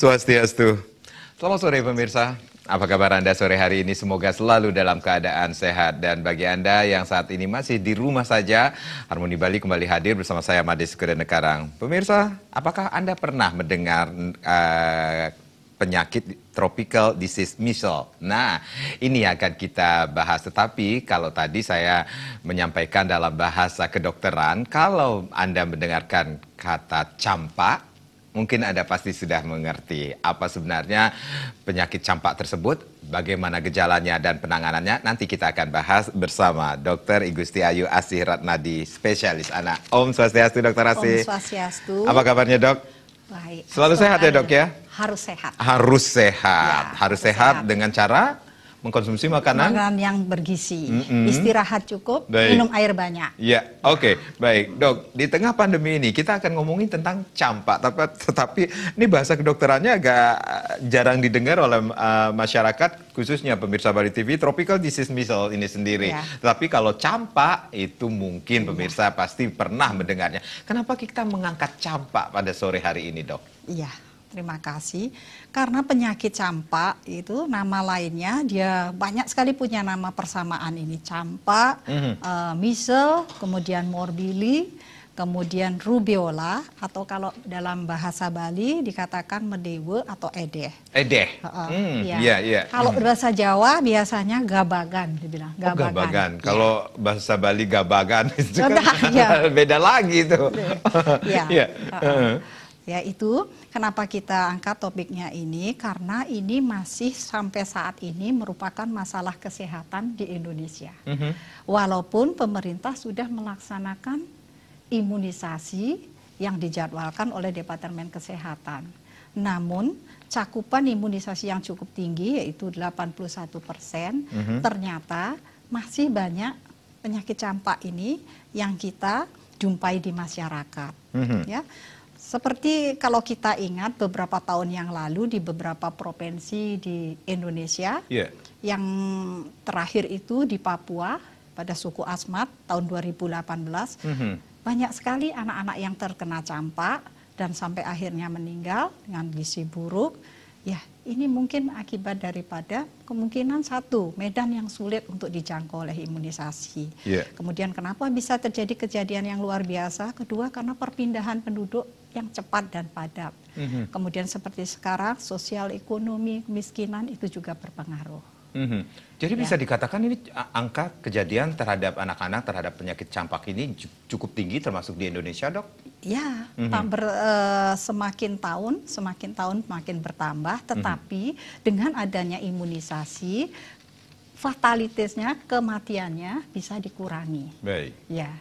Swastiastu. Selamat sore pemirsa. Apa kabar Anda sore hari ini? Semoga selalu dalam keadaan sehat. Dan bagi Anda yang saat ini masih di rumah saja, Harmoni Bali kembali hadir bersama saya Madis Kedenekarang. Pemirsa, apakah Anda pernah mendengar uh, penyakit tropical disease measles. Nah, ini akan kita bahas. Tetapi kalau tadi saya menyampaikan dalam bahasa kedokteran, kalau Anda mendengarkan kata campak, mungkin Anda pasti sudah mengerti apa sebenarnya penyakit campak tersebut, bagaimana gejalanya dan penanganannya. Nanti kita akan bahas bersama Dr. Igusti Ayu Asih Ratnadi, spesialis anak. Om Swastiastu, Dr. Asih. Om Swastiastu. Apa kabarnya, Dok? Baik. Selalu sehat ya, Dok ya? Harus sehat. Harus sehat. Ya, harus, harus sehat, sehat dengan cara mengkonsumsi makanan, makanan yang bergizi, mm -hmm. istirahat cukup, baik. minum air banyak. Ya, oke, okay. baik, dok. Di tengah pandemi ini kita akan ngomongin tentang campak, tapi tetapi ini bahasa kedokterannya agak eh, jarang didengar oleh uh, masyarakat, khususnya pemirsa Bali TV. Tropical disease misal ini sendiri, ya. tapi kalau campak itu mungkin iya. pemirsa ya. pasti pernah mendengarnya. Kenapa kita mengangkat campak pada sore hari ini, dok? Iya. Terima kasih. Karena penyakit campak itu nama lainnya dia banyak sekali punya nama persamaan ini campak, mm -hmm. uh, eh, misel, kemudian morbili, kemudian rubiola atau kalau dalam bahasa Bali dikatakan medewe atau edeh. Edeh. Uh, mm, ya. yeah, yeah. Kalau mm. bahasa Jawa biasanya gabagan dibilang. Gabagan. Oh, gabagan. Yeah. Kalau bahasa Bali gabagan itu kan nah, iya. beda lagi itu. Yeah. yeah. Uh -uh. Ya, itu kenapa kita angkat topiknya ini karena ini masih sampai saat ini merupakan masalah kesehatan di Indonesia. Mm -hmm. Walaupun pemerintah sudah melaksanakan imunisasi yang dijadwalkan oleh Departemen Kesehatan. Namun cakupan imunisasi yang cukup tinggi yaitu 81 persen mm -hmm. ternyata masih banyak penyakit campak ini yang kita jumpai di masyarakat. Mm -hmm. Ya seperti kalau kita ingat beberapa tahun yang lalu di beberapa provinsi di Indonesia, yeah. yang terakhir itu di Papua pada suku Asmat tahun 2018, mm -hmm. banyak sekali anak-anak yang terkena campak dan sampai akhirnya meninggal dengan gizi buruk. Ya, ini mungkin akibat daripada kemungkinan satu medan yang sulit untuk dijangkau oleh imunisasi. Yeah. Kemudian kenapa bisa terjadi kejadian yang luar biasa? Kedua karena perpindahan penduduk yang cepat dan padat. Mm-hmm. Kemudian seperti sekarang sosial ekonomi kemiskinan itu juga berpengaruh. Mm-hmm. Jadi ya. bisa dikatakan ini angka kejadian terhadap anak-anak terhadap penyakit campak ini cukup tinggi termasuk di Indonesia dok? Ya, mm-hmm. ber, e, semakin tahun semakin tahun makin bertambah, mm-hmm. tetapi mm-hmm. dengan adanya imunisasi fatalitasnya, kematiannya bisa dikurangi. Baik. Ya,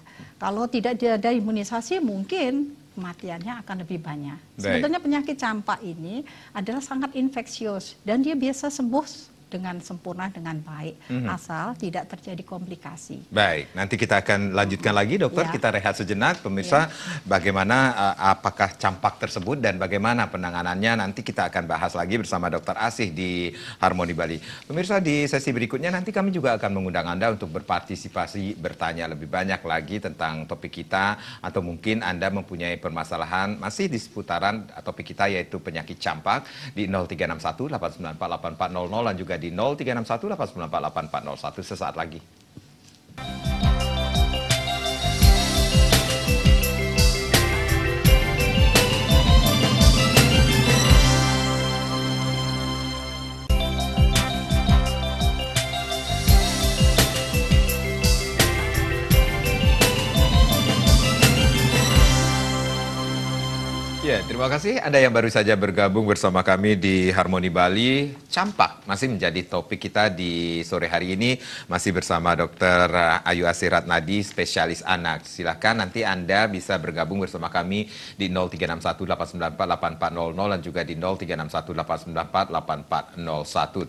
kalau tidak ada imunisasi mungkin kematiannya akan lebih banyak. Baik. Sebetulnya penyakit campak ini adalah sangat infeksius dan dia biasa sembuh dengan sempurna dengan baik mm -hmm. asal tidak terjadi komplikasi. Baik, nanti kita akan lanjutkan lagi dokter, ya. kita rehat sejenak pemirsa ya. bagaimana eh, apakah campak tersebut dan bagaimana penanganannya nanti kita akan bahas lagi bersama dokter Asih di Harmoni Bali. Pemirsa di sesi berikutnya nanti kami juga akan mengundang Anda untuk berpartisipasi bertanya lebih banyak lagi tentang topik kita atau mungkin Anda mempunyai permasalahan masih di seputaran topik kita yaitu penyakit campak di 0361 894 8400 dan juga di 0361 894 8401 sesaat lagi. Terima kasih Anda yang baru saja bergabung bersama kami di Harmoni Bali. Campak masih menjadi topik kita di sore hari ini. Masih bersama Dr. Eh, Ayu Asirat Nadi, spesialis anak. Silahkan nanti Anda bisa bergabung bersama kami di 0361894 dan juga di 0361894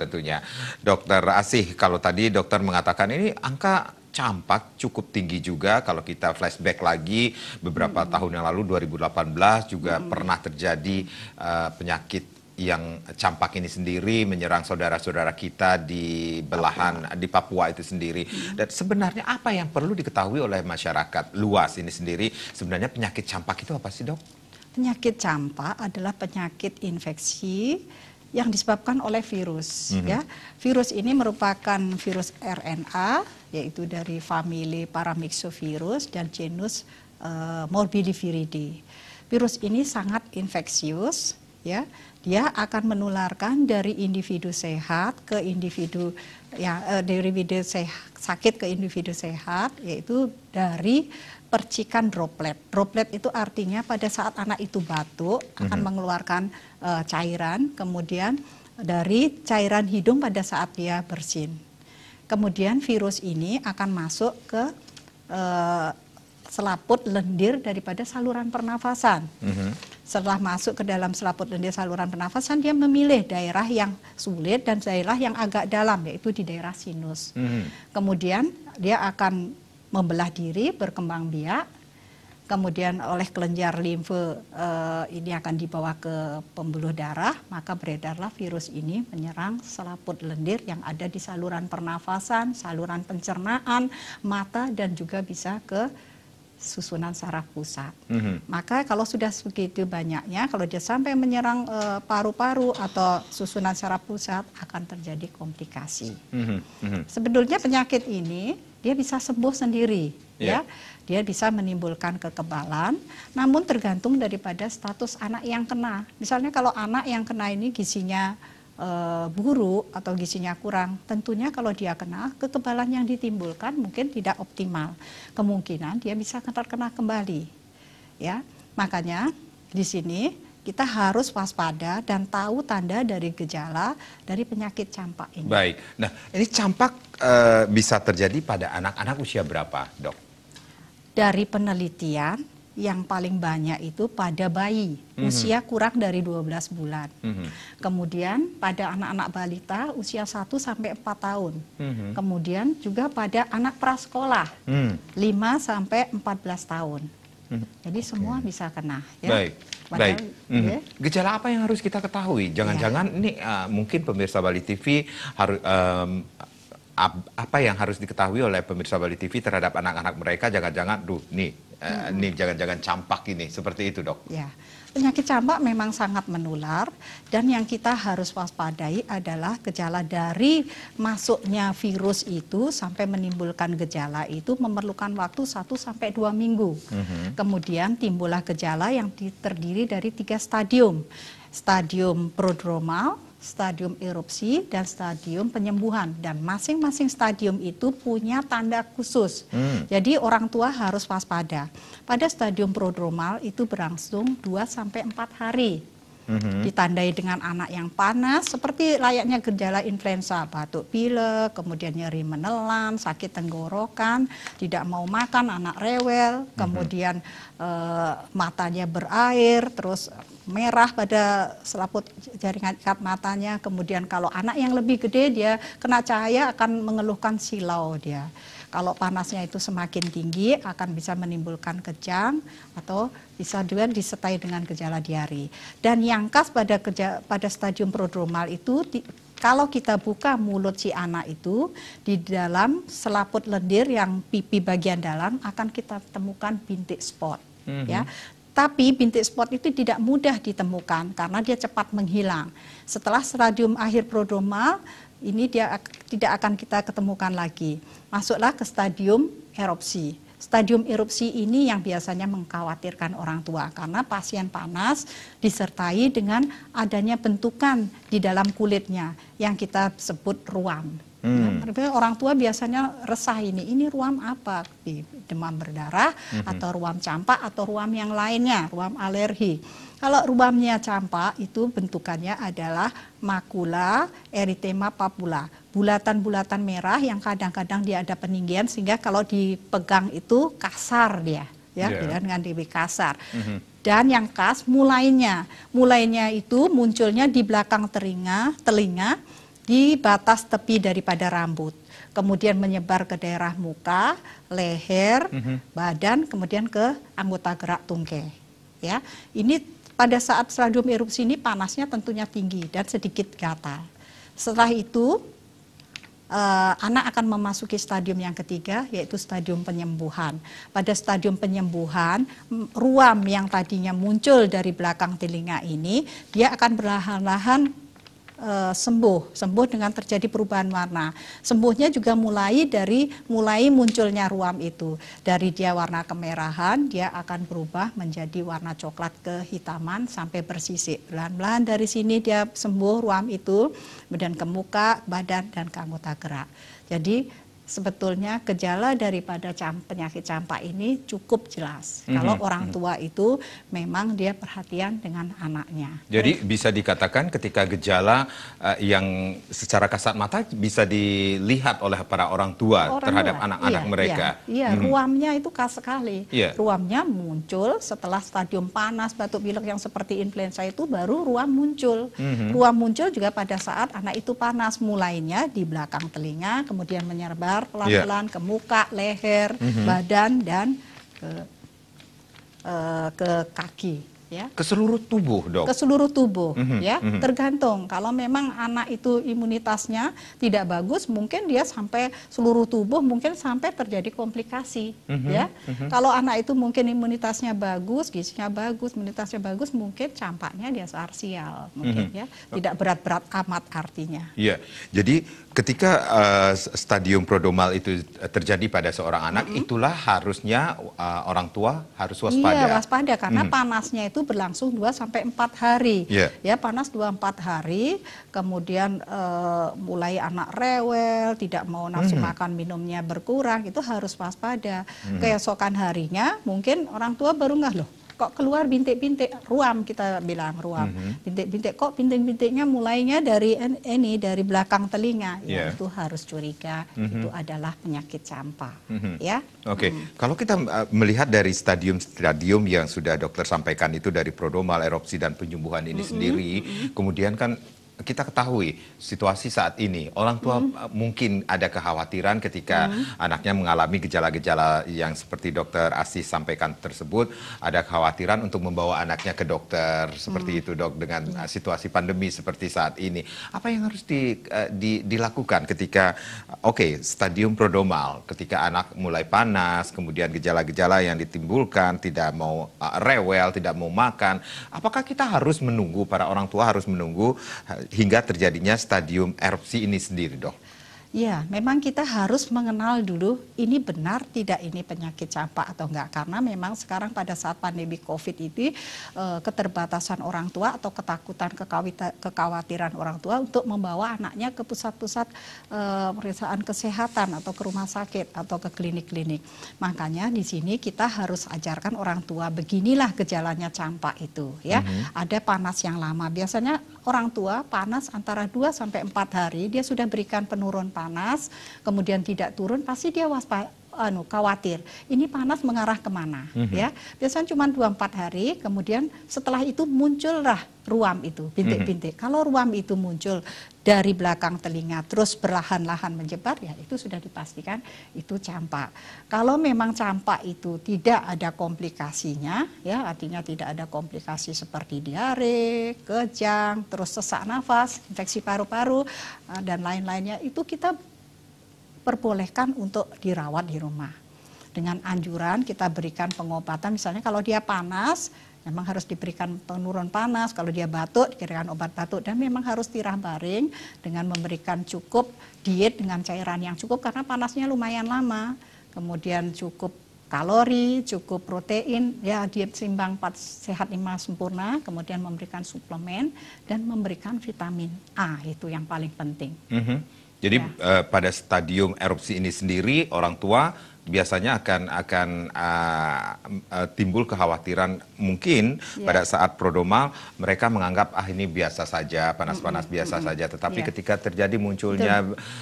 tentunya. Dr Asih, kalau tadi dokter mengatakan ini angka campak cukup tinggi juga kalau kita flashback lagi beberapa hmm. tahun yang lalu 2018 juga hmm. pernah terjadi uh, penyakit yang campak ini sendiri menyerang saudara-saudara kita di belahan di Papua itu sendiri. Dan sebenarnya apa yang perlu diketahui oleh masyarakat luas ini sendiri? Sebenarnya penyakit campak itu apa sih, Dok? Penyakit campak adalah penyakit infeksi yang disebabkan oleh virus mm -hmm. ya. Virus ini merupakan virus RNA yaitu dari famili paramyxovirus dan genus uh, eh, Morbidiviridae. Virus ini sangat infeksius ya. Dia akan menularkan dari individu sehat ke individu ya eh, dari individu sehat, sakit ke individu sehat yaitu dari percikan droplet. Droplet itu artinya pada saat anak itu batuk akan mm -hmm. mengeluarkan uh, cairan, kemudian dari cairan hidung pada saat dia bersin. Kemudian virus ini akan masuk ke uh, selaput lendir daripada saluran pernafasan. Mm -hmm. Setelah masuk ke dalam selaput lendir saluran pernafasan, dia memilih daerah yang sulit dan daerah yang agak dalam, yaitu di daerah sinus. Mm -hmm. Kemudian dia akan membelah diri, berkembang biak, kemudian oleh kelenjar limfe eh, ini akan dibawa ke pembuluh darah, maka beredarlah virus ini menyerang selaput lendir yang ada di saluran pernafasan, saluran pencernaan, mata dan juga bisa ke susunan saraf pusat. Mm -hmm. Maka kalau sudah begitu banyaknya, kalau dia sampai menyerang eh, paru-paru e, atau susunan saraf pusat akan terjadi komplikasi. Mm -hmm. Mm -hmm. Sebetulnya penyakit ini dia bisa sembuh sendiri yeah. ya. Dia bisa menimbulkan kekebalan, namun tergantung daripada status anak yang kena. Misalnya kalau anak yang kena ini gizinya e, buruk atau gizinya kurang, tentunya kalau dia kena kekebalan yang ditimbulkan mungkin tidak optimal. Kemungkinan dia bisa terkena kembali. Ya, makanya di sini kita harus waspada dan tahu tanda dari gejala dari penyakit campak ini. Baik, nah ini campak e, bisa terjadi pada anak-anak usia berapa, dok? Dari penelitian yang paling banyak itu pada bayi mm -hmm. usia kurang dari 12 bulan. Mm -hmm. Kemudian pada anak-anak balita usia 1 sampai 4 tahun. Mm -hmm. Kemudian juga pada anak prasekolah mm. 5 sampai 14 tahun. Mhm. jadi semua okay. bisa kena ya. baik Padahal, baik hmm. ya. gejala apa yang harus kita ketahui iya. jangan-jangan ya. ini uh, eh, mungkin pemirsa Bali TV harus um, apa yang harus diketahui oleh pemirsa Bali TV terhadap anak-anak mereka jangan-jangan duh nih hmm. nih jangan-jangan campak ini seperti itu dok ya penyakit campak memang sangat menular dan yang kita harus waspadai adalah gejala dari masuknya virus itu sampai menimbulkan gejala itu memerlukan waktu 1 sampai 2 minggu. Mm -hmm. Kemudian timbullah gejala yang terdiri dari tiga stadium. Stadium prodromal, stadium erupsi dan stadium penyembuhan dan masing-masing stadium itu punya tanda khusus. Mm. Jadi orang tua harus waspada. Pada stadium prodromal itu berlangsung 2 sampai 4 hari. Mhm. Ditandai dengan anak yang panas seperti layaknya gejala influenza, batuk pilek, kemudian nyeri menelan, sakit tenggorokan, tidak mau makan, anak rewel, mhm. kemudian uh eh, kemudian uh, matanya berair, terus merah pada selaput jaringan ikat matanya. Kemudian kalau anak yang lebih gede dia kena cahaya akan mengeluhkan silau dia. Kalau panasnya itu semakin tinggi akan bisa menimbulkan kejang atau bisa juga disertai dengan gejala diare. Dan yang khas pada keja, pada stadium prodromal itu di, kalau kita buka mulut si anak itu di dalam selaput lendir yang pipi bagian dalam akan kita temukan bintik spot mm -hmm. ya tapi bintik spot itu tidak mudah ditemukan karena dia cepat menghilang. Setelah stadium akhir prodromal, ini dia tidak akan kita ketemukan lagi. Masuklah ke stadium erupsi. Stadium erupsi ini yang biasanya mengkhawatirkan orang tua karena pasien panas disertai dengan adanya bentukan di dalam kulitnya yang kita sebut ruam. Hmm. Ya, orang tua biasanya resah ini, ini ruam apa? Di demam berdarah hmm. atau ruam campak atau ruam yang lainnya, ruam alergi. Kalau rubamnya campak itu bentukannya adalah makula, eritema, papula. Bulatan-bulatan merah yang kadang-kadang dia ada peninggian sehingga kalau dipegang itu kasar dia. Ya, yeah. Iya. dengan lebih kasar. Mm -hmm dan yang khas mulainya. Mulainya itu munculnya di belakang telinga telinga, di batas tepi daripada rambut. Kemudian menyebar ke daerah muka, leher, mm -hmm. badan, kemudian ke anggota gerak tungkai. Ya, ini pada saat stadium erupsi ini panasnya tentunya tinggi dan sedikit gatal. Setelah itu eh, anak akan memasuki stadium yang ketiga yaitu stadium penyembuhan. Pada stadium penyembuhan, ruam yang tadinya muncul dari belakang telinga ini dia akan perlahan-lahan Eh, sembuh, sembuh dengan terjadi perubahan warna. Sembuhnya juga mulai dari mulai munculnya ruam itu. Dari dia warna kemerahan, dia akan berubah menjadi warna coklat kehitaman sampai bersisik. pelan pelan dari sini dia sembuh ruam itu, kemudian ke muka, badan dan ke anggota gerak. Jadi sebetulnya gejala daripada penyakit campak ini cukup jelas. Mm -hmm. Kalau mhm. orang tua itu memang dia perhatian dengan anaknya. Jadi bisa dikatakan ketika gejala uh, yang secara kasat mata bisa dilihat oleh para orang tua orang terhadap anak-anak iya, mereka. Iya, iya mm -hmm. ruamnya itu khas sekali. Iya. Ruamnya muncul setelah stadium panas, batuk pilek yang seperti influenza itu baru ruam muncul. Mm -hmm. Ruam muncul juga pada saat anak itu panas mulainya di belakang telinga kemudian menyerbal keluar iya. pelan-pelan yeah. ke muka, leher, mm -hmm. badan dan ke, uh, ke kaki ya. Ke seluruh tubuh, Dok. Ke seluruh tubuh mm -hmm. ya, mm -hmm. tergantung. Kalau memang anak itu imunitasnya tidak bagus, mungkin dia sampai seluruh tubuh mungkin sampai terjadi komplikasi mm -hmm. ya. Mm -hmm. Kalau anak itu mungkin imunitasnya bagus, gizinya bagus, imunitasnya bagus, mungkin campaknya dia searsial mungkin mm -hmm. ya. Tidak berat-berat amat artinya. Iya. Jadi ketika uh, stadium prodomal itu terjadi pada seorang anak, mm -hmm. itulah harusnya uh, orang tua harus waspada. Iya, waspada karena mm -hmm. panasnya itu itu berlangsung 2 sampai 4 hari. Yeah. Ya, panas 2 4 hari, kemudian e, mulai anak rewel, tidak mau nafsu mm -hmm. makan minumnya berkurang, itu harus waspada. Mm -hmm. Keesokan harinya mungkin orang tua baru nggak loh kok keluar bintik-bintik ruam kita bilang ruam mhm. bintik-bintik mm -hmm. Bintik -bintik, kok bintik-bintiknya mulainya dari ini dari belakang telinga yeah. Iya. itu harus curiga mm -hmm. itu adalah penyakit campak mm -hmm. ya oke okay. mm. kalau kita eh, melihat dari stadium-stadium yang sudah dokter sampaikan itu dari prodomal erupsi dan penyembuhan ini mm -hmm. sendiri mm -hmm. kemudian kan kita ketahui situasi saat ini orang tua mm. mungkin ada kekhawatiran ketika mm. anaknya mengalami gejala-gejala yang seperti dokter Asih sampaikan tersebut ada kekhawatiran untuk membawa anaknya ke dokter seperti mm. itu dok dengan mm. situasi pandemi seperti saat ini apa yang harus di, eh, di, dilakukan ketika oke okay, stadium prodomal? ketika anak mulai panas kemudian gejala-gejala yang ditimbulkan tidak mau rewel tidak mau makan apakah kita harus menunggu para orang tua harus menunggu hingga terjadinya stadium erupsi ini sendiri dok Ya, memang kita harus mengenal dulu ini benar tidak ini penyakit campak atau enggak karena memang sekarang pada saat pandemi Covid ini eh, keterbatasan orang tua atau ketakutan kekhawatiran orang tua untuk membawa anaknya ke pusat-pusat eh, pemeriksaan kesehatan atau ke rumah sakit atau ke klinik-klinik. Makanya di sini kita harus ajarkan orang tua beginilah gejalanya campak itu ya. Mm -hmm. Ada panas yang lama. Biasanya orang tua panas antara 2 sampai 4 hari dia sudah berikan penurunan panas kemudian tidak turun pasti dia waspada anu khawatir ini panas mengarah kemana mm -hmm. ya biasanya cuma dua empat hari kemudian setelah itu muncullah ruam itu bintik-bintik mm -hmm. kalau ruam itu muncul dari belakang telinga terus berlahan-lahan menyebar ya itu sudah dipastikan itu campak kalau memang campak itu tidak ada komplikasinya ya artinya tidak ada komplikasi seperti diare kejang terus sesak nafas infeksi paru-paru eh, dan lain-lainnya itu kita perbolehkan untuk dirawat di rumah. Dengan anjuran kita berikan pengobatan misalnya kalau dia panas memang harus diberikan penurun panas, kalau dia batuk diberikan obat batuk dan memang harus tirah baring dengan memberikan cukup diet dengan cairan yang cukup karena panasnya lumayan lama. Kemudian cukup kalori, cukup protein, ya diet seimbang 4 sehat 5 sempurna, kemudian memberikan suplemen dan memberikan vitamin A itu yang paling penting. Mm -hmm. Jadi ya. uh, pada stadium erupsi ini sendiri orang tua biasanya akan akan uh, uh, timbul kekhawatiran mungkin yeah. pada saat prodoma mereka menganggap ah ini biasa saja panas-panas mm -hmm. biasa mm -hmm. saja tetapi yeah. ketika terjadi munculnya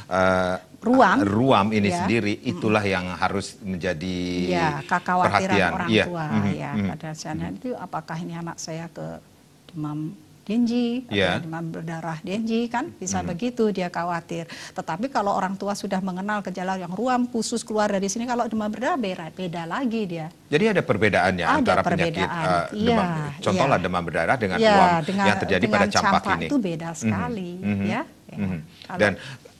uh, ruam ruam ini yeah. sendiri itulah mm -hmm. yang harus menjadi yeah, kekhawatiran perhatian orang yeah. tua mm -hmm. ya pada mm -hmm. itu apakah ini anak saya ke demam denji, yeah. demam berdarah denji kan bisa hmm. begitu dia khawatir. Tetapi kalau orang tua sudah mengenal gejala yang ruam, khusus keluar dari sini kalau demam berdarah beda, beda lagi dia. Jadi ada perbedaannya ada antara eh, perbedaan. penyakit uh, demam, yeah, iya, contohlah yeah. demam berdarah dengan yeah, ruam dengan, yang terjadi pada campak, campak ini. itu beda mm-hmm. sekali mm -hmm. ya. Mm -hmm. Dan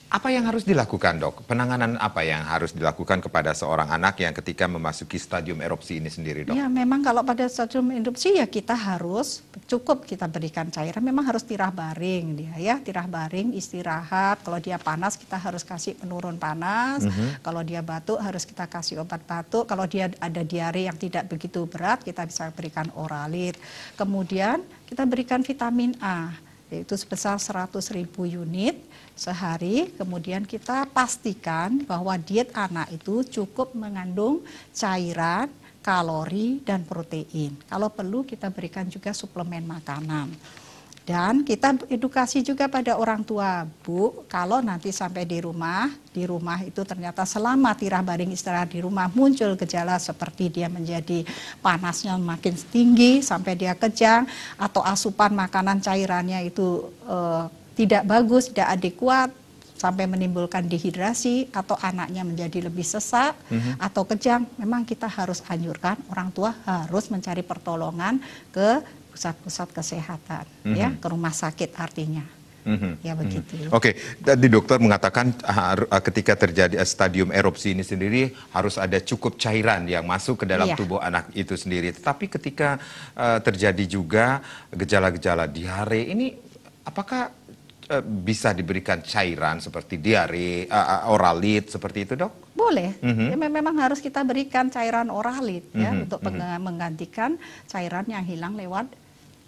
apa yang harus dilakukan dok? Penanganan apa yang harus dilakukan kepada seorang anak yang ketika memasuki stadium erupsi ini sendiri dok? Ya memang kalau pada stadium erupsi ya kita harus cukup kita berikan cairan. Memang harus tirah baring dia ya, tirah baring istirahat. Kalau dia panas kita harus kasih penurun panas. Mm -hmm. Kalau dia batuk harus kita kasih obat batuk. Kalau dia ada diare yang tidak begitu berat kita bisa berikan oralit. Kemudian kita berikan vitamin A yaitu sebesar ribu unit sehari. Kemudian kita pastikan bahwa diet anak itu cukup mengandung cairan, kalori, dan protein. Kalau perlu kita berikan juga suplemen makanan. Dan kita edukasi juga pada orang tua, Bu, kalau nanti sampai di rumah, di rumah itu ternyata selama tirah baring istirahat di rumah muncul gejala seperti dia menjadi panasnya makin tinggi sampai dia kejang atau asupan makanan cairannya itu eh, tidak bagus, tidak adekuat, sampai menimbulkan dehidrasi atau anaknya menjadi lebih sesak mm-hmm. atau kejang, memang kita harus anjurkan orang tua harus mencari pertolongan ke pusat-pusat kesehatan, mm-hmm. ya, mhm. ke rumah sakit artinya. Mm-hmm. Ya mhm. begitu. Mm-hmm. Oke, okay. tadi dokter mengatakan eh, ketika terjadi stadium erupsi ini sendiri harus ada cukup cairan yang masuk ke dalam yeah. tubuh anak itu sendiri. Tetapi ketika uh, terjadi juga gejala-gejala diare ini apakah uh, bisa diberikan cairan seperti diare, uh, oralit seperti itu dok? Boleh, mm-hmm. ya, memang harus kita berikan cairan oralit mm-hmm. ya mhm, untuk mm-hmm. menggantikan cairan yang hilang lewat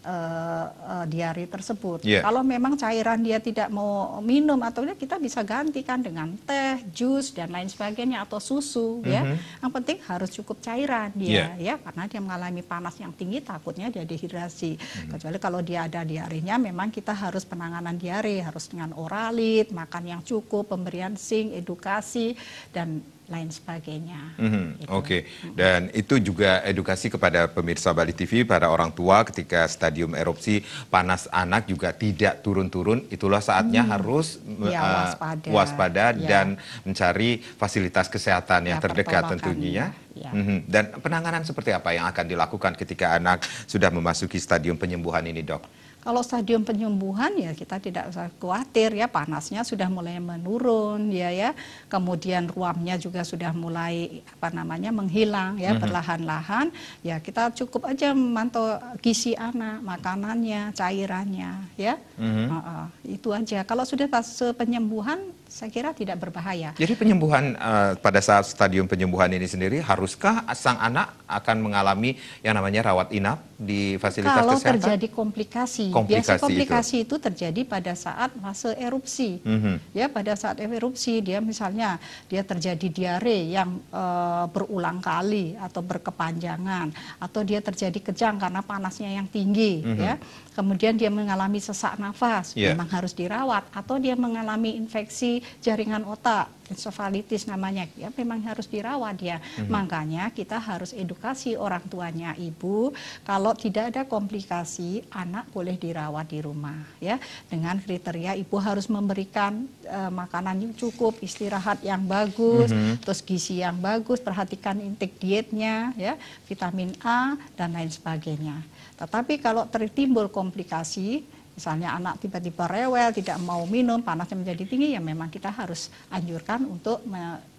uh, tersebut. Yeah. Kalau memang cairan dia tidak mau minum atau kita bisa gantikan dengan teh, jus dan lain sebagainya atau susu mm -hmm. ya. Mhm. Yang penting harus cukup cairan dia yeah. ya karena dia mengalami panas yang tinggi takutnya dia dehidrasi. Mm -hmm. Kecuali kalau dia ada diarenya memang kita harus penanganan diare harus dengan oralit, makan yang cukup, pemberian zinc, edukasi dan lain sebagainya. Mm-hmm. Gitu. Oke, okay. Mhm. dan itu juga edukasi kepada pemirsa Bali TV, para orang tua ketika stadium erupsi panas anak juga tidak turun-turun, itulah saatnya hmm. harus ya, uh, waspada, ya. dan mencari fasilitas kesehatan yang ya, terdekat tentunya. Ya. Mm-hmm. Dan penanganan seperti apa yang akan dilakukan ketika anak sudah memasuki stadium penyembuhan ini, dok? Kalau stadium penyembuhan ya kita tidak usah khawatir ya panasnya sudah mulai menurun ya ya. Kemudian ruamnya juga sudah mulai apa namanya menghilang ya mhm. perlahan-lahan. Ya kita cukup aja memantau gizi anak, makanannya, cairannya ya. Mm -hmm. uh -uh. Itu aja. Kalau sudah fase penyembuhan saya kira tidak berbahaya. Jadi penyembuhan uh, pada saat stadium penyembuhan ini sendiri haruskah sang anak akan mengalami yang namanya rawat inap di fasilitas Kalau kesehatan? Kalau terjadi komplikasi, komplikasi biasa komplikasi itu. itu terjadi pada saat fase erupsi. Mm -hmm. Ya, pada saat erupsi dia misalnya dia terjadi diare yang uh, berulang kali atau berkepanjangan atau dia terjadi kejang karena panasnya yang tinggi mm -hmm. ya kemudian dia mengalami sesak nafas, yeah. memang harus dirawat, atau dia mengalami infeksi jaringan otak, encephalitis namanya ya memang harus dirawat ya hmm. makanya kita harus edukasi orang tuanya ibu kalau tidak ada komplikasi anak boleh dirawat di rumah ya dengan kriteria ibu harus memberikan uh, makanan yang cukup istirahat yang bagus hmm. terus gizi yang bagus perhatikan intake dietnya ya vitamin A dan lain sebagainya tetapi kalau tertimbul komplikasi Misalnya anak tiba-tiba rewel, tidak mau minum, panasnya menjadi tinggi, ya memang kita harus anjurkan untuk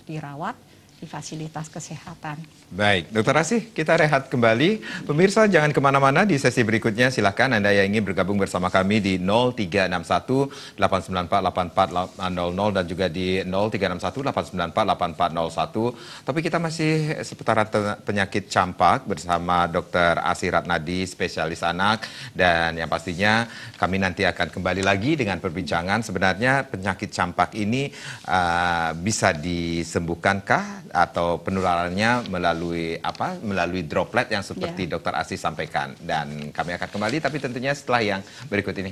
dirawat di fasilitas kesehatan. Baik, Dokter Asih, kita rehat kembali. Pemirsa jangan kemana-mana di sesi berikutnya. Silahkan Anda yang ingin bergabung bersama kami di 0361 894 8400 dan juga di 0361 894 Tapi kita masih seputar penyakit campak bersama Dokter Asih Ratnadi, spesialis anak. Dan yang pastinya kami nanti akan kembali lagi dengan perbincangan. Sebenarnya penyakit campak ini uh, bisa disembuhkankah atau penularannya melalui apa melalui droplet yang seperti yeah. dokter Asi sampaikan dan kami akan kembali tapi tentunya setelah yang berikut ini.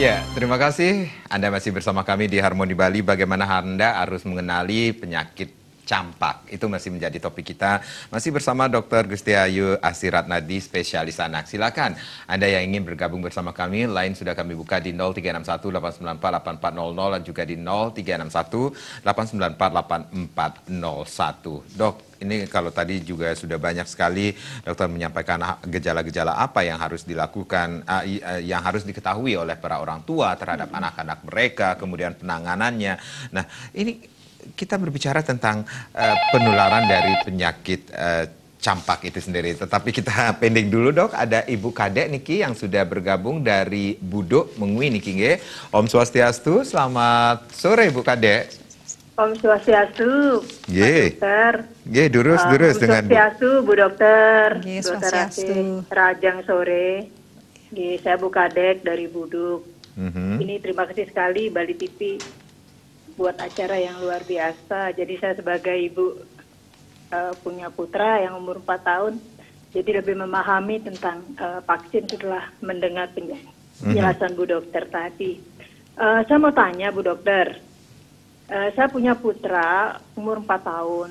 Ya, terima kasih. Anda masih bersama kami di Harmoni Bali. Bagaimana Anda harus mengenali penyakit campak. Itu masih menjadi topik kita. Masih bersama Dr. Gusti Ayu Asirat Nadi, spesialis anak. Silakan Anda yang ingin bergabung bersama kami, lain sudah kami buka di 0361 894 dan juga di 0361 894 Dok, ini kalau tadi juga sudah banyak sekali dokter menyampaikan gejala-gejala apa yang harus dilakukan, yang harus diketahui oleh para orang tua terhadap anak-anak mereka, kemudian penanganannya. Nah, ini kita berbicara tentang uh, penularan dari penyakit uh, campak itu sendiri. Tetapi kita pending dulu dok, ada Ibu Kadek Niki yang sudah bergabung dari buduk Mengwi Niki nge. Om Swastiastu, selamat sore Ibu Kadek. Om Swastiastu, Ye. Dokter. Ye, durus, durus Om dengan Swastiastu, Bu Dokter. Ye, Swastiastu. Rajang sore. Ye, saya Bu Kadek dari Buduk. Mm -hmm. Ini terima kasih sekali Bali TV buat acara yang luar biasa. Jadi saya sebagai ibu uh, punya putra yang umur 4 tahun, jadi lebih memahami tentang uh, vaksin setelah mendengar mhm. penjelasan Bu Dokter tadi. Uh, saya mau tanya Bu Dokter, uh, saya punya putra umur 4 tahun,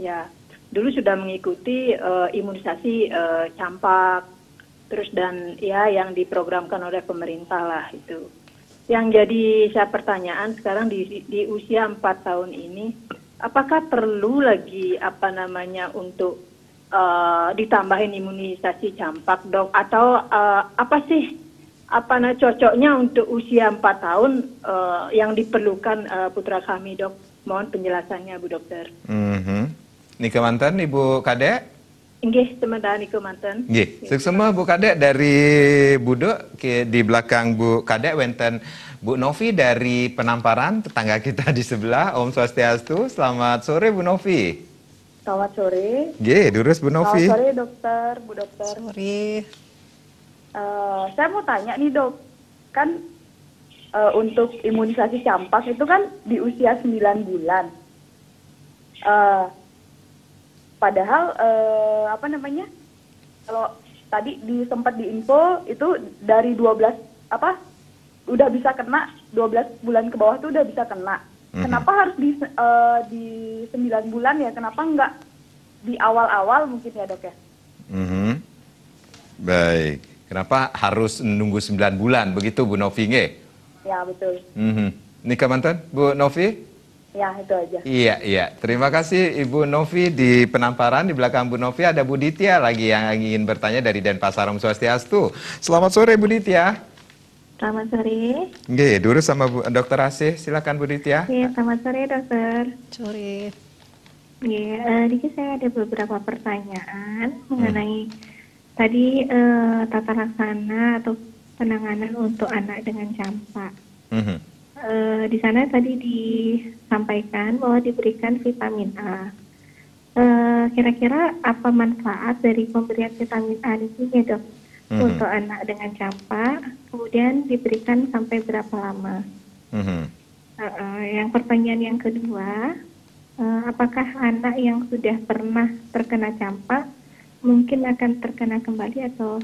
ya dulu sudah mengikuti uh, imunisasi uh, campak terus dan ya yang diprogramkan oleh pemerintah lah itu. Yang jadi saya pertanyaan sekarang di, di usia 4 tahun ini, apakah perlu lagi apa namanya untuk uh, ditambahin imunisasi campak dok? Atau uh, apa sih apa nah, cocoknya untuk usia 4 tahun uh, yang diperlukan uh, putra kami dok? Mohon penjelasannya Bu Dokter. Mm -hmm. kemantan Ibu Kadek. Nggih, temendaniku manten. Nggih, seksama Bu Kadek dari Budok di belakang Bu Kadek wenten Bu Novi dari Penamparan, tetangga kita di sebelah, Om Swastiastu. Selamat sore Bu Novi. Selamat sore. Nggih, durus Bu Novi. Selamat sore dokter, Bu dokter. Sore. Uh, saya mau tanya nih dok, kan uh, untuk imunisasi campak itu kan di usia 9 bulan. Uh, padahal uh, apa namanya kalau tadi di sempat diinfo itu dari 12 apa udah bisa kena 12 bulan ke bawah tuh udah bisa kena. hmm Kenapa harus di uh, di 9 bulan ya? Kenapa enggak di awal-awal mungkin ya, Dok ya? hmm Baik. Kenapa harus nunggu 9 bulan begitu Bu Novi nge? Ya, betul. Mm-hmm. Nikah mantan Bu Novi? Ya, itu aja. Iya, iya. Terima kasih Ibu Novi di penamparan di belakang Bu Novi ada Bu Ditya lagi yang ingin bertanya dari Denpasar Om Swastiastu. Selamat sore Bu Ditya. Selamat sore. Oke, dulu sama Bu Dokter Asih, silakan Bu Ditya. Iya, selamat sore Dokter. Sore. Iya, uh, saya ada beberapa pertanyaan hmm. mengenai tadi uh, tata laksana atau penanganan untuk anak dengan campak. -hmm eh, di sana tadi disampaikan bahwa diberikan vitamin A. kira eh, kira-kira apa manfaat dari pemberian vitamin A di sini dok mm-hmm. untuk anak dengan campak? Kemudian diberikan sampai berapa lama? Mm-hmm. yang pertanyaan yang kedua, apakah anak yang sudah pernah terkena campak mungkin akan terkena kembali atau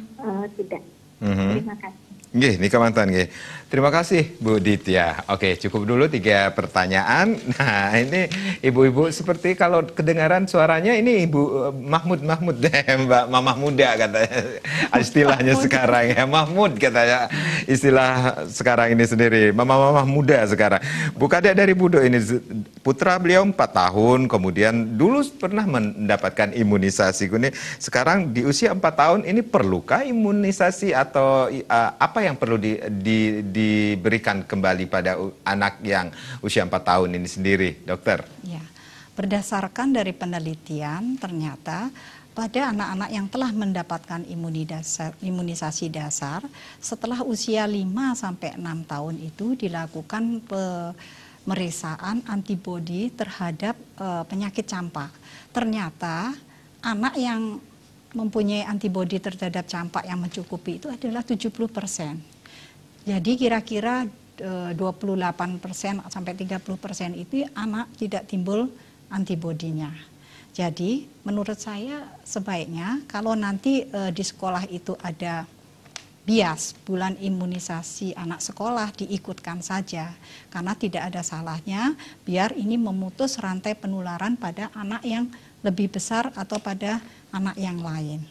tidak? Mm-hmm. Terima kasih. Nggih, nika mantan gih. Terima kasih Bu Ditya. Oke, cukup dulu tiga pertanyaan. Nah, ini ibu-ibu seperti kalau kedengaran suaranya ini Ibu eh, Mahmud Mahmud Mbak Mamah Muda kata Istilahnya sekarang ya Mahmud katanya istilah sekarang ini sendiri. Mama Mamah Muda sekarang. Bukadia dari Budo ini putra beliau empat tahun, kemudian dulu pernah mendapatkan imunisasi. Ini sekarang di usia empat tahun ini perlukah imunisasi atau uh, apa apa yang perlu di, di, diberikan kembali pada anak yang usia 4 tahun ini sendiri, dokter? Ya, berdasarkan dari penelitian ternyata pada anak-anak yang telah mendapatkan imunisasi dasar setelah usia 5 sampai 6 tahun itu dilakukan pemeriksaan antibodi terhadap e, penyakit campak. Ternyata anak yang mempunyai antibodi terhadap campak yang mencukupi itu adalah 70 persen. Jadi kira-kira 28 eh, persen sampai 30 persen itu anak tidak timbul antibodinya. Jadi menurut saya sebaiknya kalau nanti eh, di sekolah itu ada bias bulan imunisasi anak sekolah diikutkan saja karena tidak ada salahnya biar ini memutus rantai penularan pada anak yang lebih besar atau pada anak yang lain.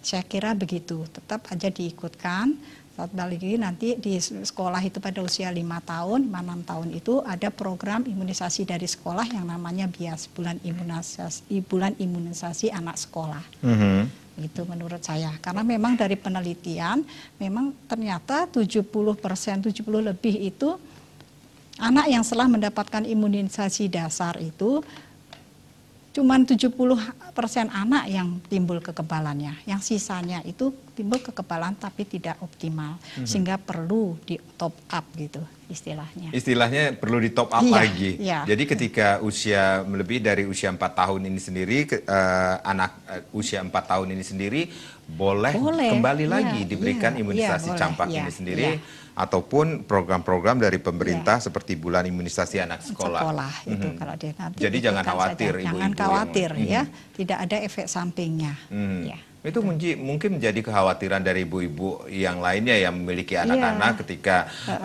Saya kira begitu, tetap aja diikutkan. Saat balik lagi nanti di sekolah itu pada usia 5 tahun, 6 tahun itu ada program imunisasi dari sekolah yang namanya bias bulan imunisasi bulan imunisasi anak sekolah. Mm -hmm Itu menurut saya karena memang dari penelitian memang ternyata 70 persen 70 lebih itu anak yang setelah mendapatkan imunisasi dasar itu cuman 70% anak yang timbul kekebalannya. Yang sisanya itu timbul kekebalan tapi tidak optimal. Mm -hmm. Sehingga perlu di top up gitu istilahnya. Istilahnya perlu di top up iya, lagi. Iya. Jadi ketika usia melebihi dari usia 4 tahun ini sendiri ke, uh, anak uh, usia 4 tahun ini sendiri boleh, boleh kembali iya, lagi iya, diberikan iya, imunisasi iya, campak iya, ini sendiri. Iya ataupun program-program dari pemerintah ya. seperti bulan imunisasi anak sekolah. Sekolah mm -hmm. kalau dia nanti. Jadi jangan kan khawatir ibu-ibu. Jangan khawatir yang... Mhm. ya, mm -hmm. tidak ada efek sampingnya. Mm. Ya. Itu mungkin menjadi kekhawatiran dari ibu-ibu yang lainnya yang memiliki iya. anak-anak yeah. ketika uh, -uh.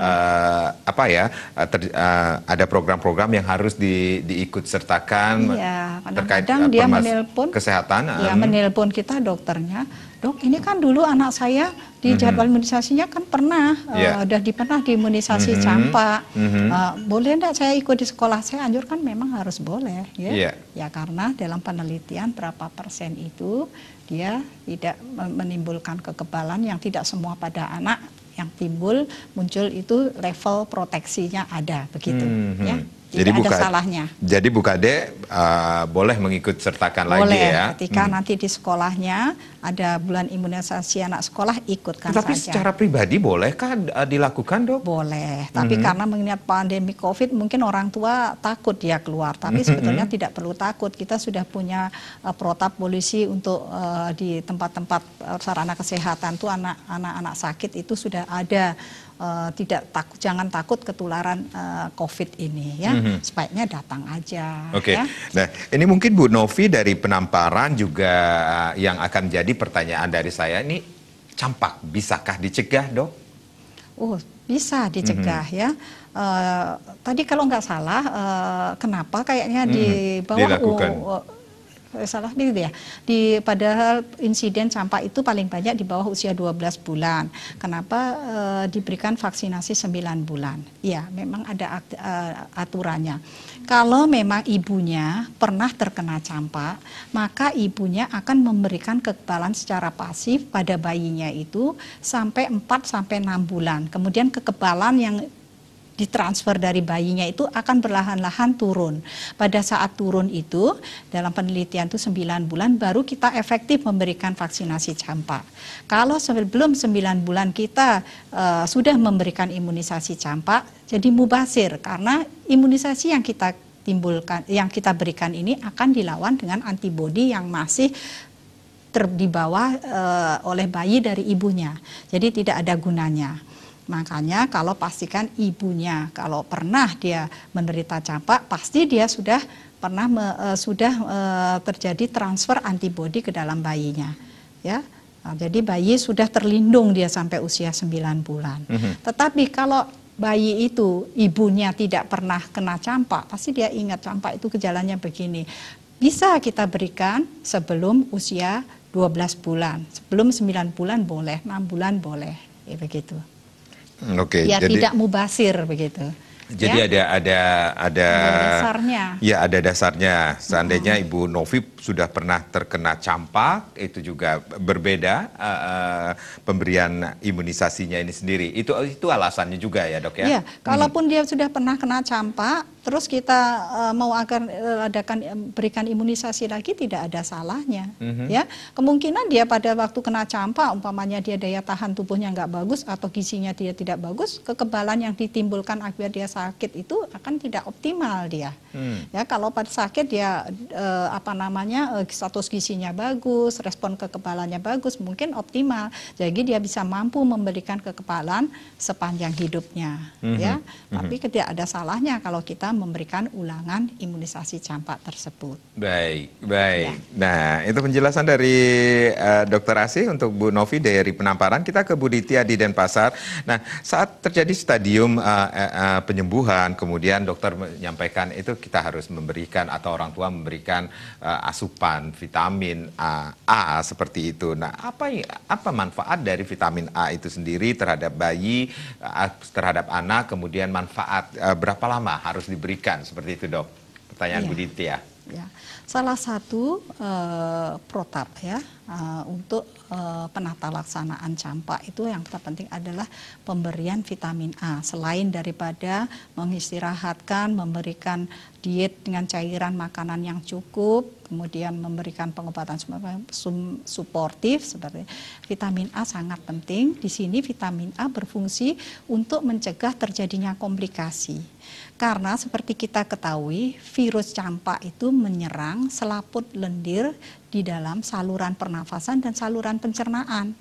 uh apa ya eh, ter, uh, ada program-program yang harus di, diikut sertakan yeah. terkait kadang eh, dia menelpon kesehatan. Ya, menelpon kita dokternya dok ini kan dulu anak saya di mhm. jadwal imunisasinya kan pernah yeah. uh, iya. udah di pernah diimunisasi mm -hmm. campak mm -hmm. uh, boleh enggak saya ikut di sekolah saya anjurkan memang harus boleh ya yeah. ya karena dalam penelitian berapa persen itu dia tidak menimbulkan kekebalan yang tidak semua pada anak yang timbul muncul itu level proteksinya ada begitu mm -hmm. ya jadi ada buka, salahnya. Jadi buka Kade uh, boleh mengikut sertakan boleh, lagi ya. Ketika hmm. nanti di sekolahnya ada bulan imunisasi anak sekolah ikutkan kan. saja. secara pribadi bolehkah uh, dilakukan dok? Boleh. Tapi hmm. karena mengingat pandemi COVID mungkin orang tua takut dia keluar. Tapi hmm, sebetulnya hmm, hmm. tidak perlu takut. Kita sudah punya uh, protap polisi untuk uh, di tempat-tempat uh, sarana kesehatan tuh anak-anak sakit itu sudah ada uh, tidak takut jangan takut ketularan uh, COVID ini ya. Mm-hmm. Sebaiknya datang aja. Oke. Okay. Ya. Nah, ini mungkin Bu Novi dari penamparan juga eh, yang akan jadi pertanyaan dari saya ini campak bisakah dicegah, Dok? Oh, bisa dicegah mm-hmm. ya. Uh, tadi kalau nggak salah, uh, kenapa kayaknya mm-hmm. di bawah oh, Eh, salah gitu ya. Di padahal insiden campak itu paling banyak di bawah usia 12 bulan. Kenapa e, diberikan vaksinasi 9 bulan? Ya, memang ada at, e, aturannya. Kalau memang ibunya pernah terkena campak, maka ibunya akan memberikan kekebalan secara pasif pada bayinya itu sampai 4 sampai 6 bulan. Kemudian kekebalan yang ditransfer dari bayinya itu akan perlahan-lahan turun. Pada saat turun itu, dalam penelitian itu 9 bulan baru kita efektif memberikan vaksinasi campak. Kalau sebelum 9 bulan kita uh, sudah memberikan imunisasi campak, jadi mubasir karena imunisasi yang kita timbulkan yang kita berikan ini akan dilawan dengan antibodi yang masih terdibawa dibawa eh, oleh bayi dari ibunya. Jadi tidak ada gunanya. Makanya kalau pastikan ibunya, kalau pernah dia menderita campak, pasti dia sudah pernah me, e, sudah e, terjadi transfer antibodi ke dalam bayinya, ya. Nah, jadi bayi sudah terlindung dia sampai usia 9 bulan. Mm -hmm. Tetapi kalau bayi itu ibunya tidak pernah kena campak, pasti dia ingat campak itu gejalanya begini. Bisa kita berikan sebelum usia 12 bulan, sebelum 9 bulan boleh, 6 bulan boleh, ya begitu. Hmm, okay, ya jadi, tidak mubasir begitu. Jadi ya? ada ada ada, ada dasarnya. Ya ada dasarnya. Seandainya hmm. Ibu Novi sudah pernah terkena campak, itu juga berbeda eh, eh, pemberian imunisasinya ini sendiri. Itu itu alasannya juga ya dok ya. Iya, hmm. kalaupun hmm. dia sudah pernah kena campak, terus kita uh, mau agar uh, adakan berikan imunisasi lagi tidak ada salahnya mm-hmm. ya kemungkinan dia pada waktu kena campak umpamanya dia daya tahan tubuhnya nggak bagus atau gizinya dia tidak bagus kekebalan yang ditimbulkan akibat dia sakit itu akan tidak optimal dia mm. ya kalau pada sakit dia uh, apa namanya uh, status gizinya bagus respon kekebalannya bagus mungkin optimal jadi dia bisa mampu memberikan kekebalan sepanjang hidupnya mm-hmm. ya mm-hmm. tapi tidak ada salahnya kalau kita memberikan ulangan imunisasi campak tersebut. Baik, baik. Ya. Nah, itu penjelasan dari uh, eh, Dr. Asih untuk Bu Novi dari penamparan. Kita ke Bu Ditya di Denpasar. Nah, saat terjadi stadium uh, uh, penyembuhan, kemudian dokter menyampaikan itu kita harus memberikan atau orang tua memberikan uh, asupan vitamin A, A seperti itu. Nah, apa apa manfaat dari vitamin A itu sendiri terhadap bayi, uh, terhadap anak, kemudian manfaat uh, berapa lama harus diberikan diberikan seperti itu dok? Pertanyaan iya. ya. Bu ya. Ya. Salah satu uh, protap ya Eh, untuk uh, penata laksanaan campak itu yang terpenting adalah pemberian vitamin A selain daripada mengistirahatkan memberikan diet dengan cairan makanan yang cukup kemudian memberikan pengobatan suportif seperti vitamin A sangat penting di sini vitamin A berfungsi untuk mencegah terjadinya komplikasi karena seperti kita ketahui virus campak itu menyerang selaput lendir di dalam saluran pernafasan dan saluran pencernaan.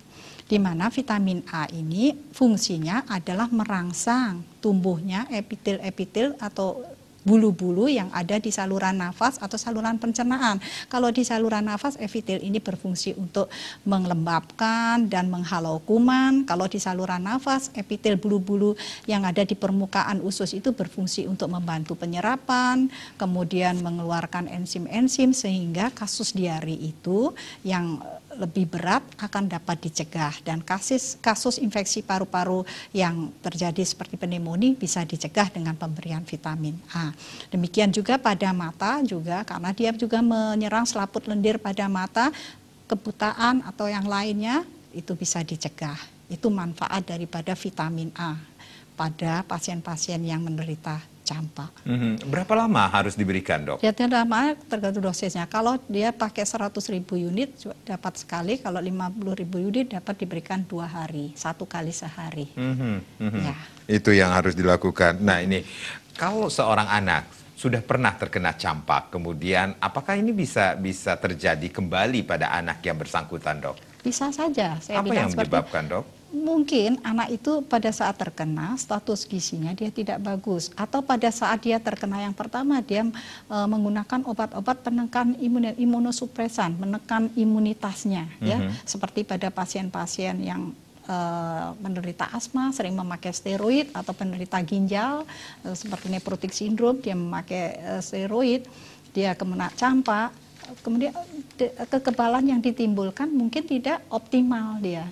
Di mana vitamin A ini fungsinya adalah merangsang tumbuhnya epitel-epitel atau bulu-bulu yang ada di saluran nafas atau saluran pencernaan. Kalau di saluran nafas epitel ini berfungsi untuk menglembabkan dan menghalau kuman. Kalau di saluran nafas epitel bulu-bulu yang ada di permukaan usus itu berfungsi untuk membantu penyerapan, kemudian mengeluarkan enzim-enzim sehingga kasus diare itu yang lebih berat akan dapat dicegah dan kasus kasus infeksi paru-paru yang terjadi seperti pneumonia bisa dicegah dengan pemberian vitamin A. Demikian juga pada mata juga karena dia juga menyerang selaput lendir pada mata, kebutaan atau yang lainnya itu bisa dicegah. Itu manfaat daripada vitamin A pada pasien-pasien yang menderita campak. Mm-hmm. Berapa lama harus diberikan dok? Ya tidak lama tergantung dosisnya. Kalau dia pakai 100 ribu unit dapat sekali, kalau 50 ribu unit dapat diberikan dua hari, satu kali sehari. Mm-hmm. Mm-hmm. Ya. Itu yang harus dilakukan. Nah ini kalau seorang anak sudah pernah terkena campak, kemudian apakah ini bisa bisa terjadi kembali pada anak yang bersangkutan dok? Bisa saja. Saya Apa yang menyebabkan dok? mungkin anak itu pada saat terkena status gizinya dia tidak bagus atau pada saat dia terkena yang pertama dia e, menggunakan obat-obat penekan imun imunosupresan menekan imunitasnya mm -hmm. ya mhm. seperti pada pasien-pasien yang e, menderita asma sering memakai steroid atau penderita ginjal e, seperti neprotik sindrom dia memakai e, steroid dia kena campak kemudian kekebalan yang ditimbulkan mungkin tidak optimal dia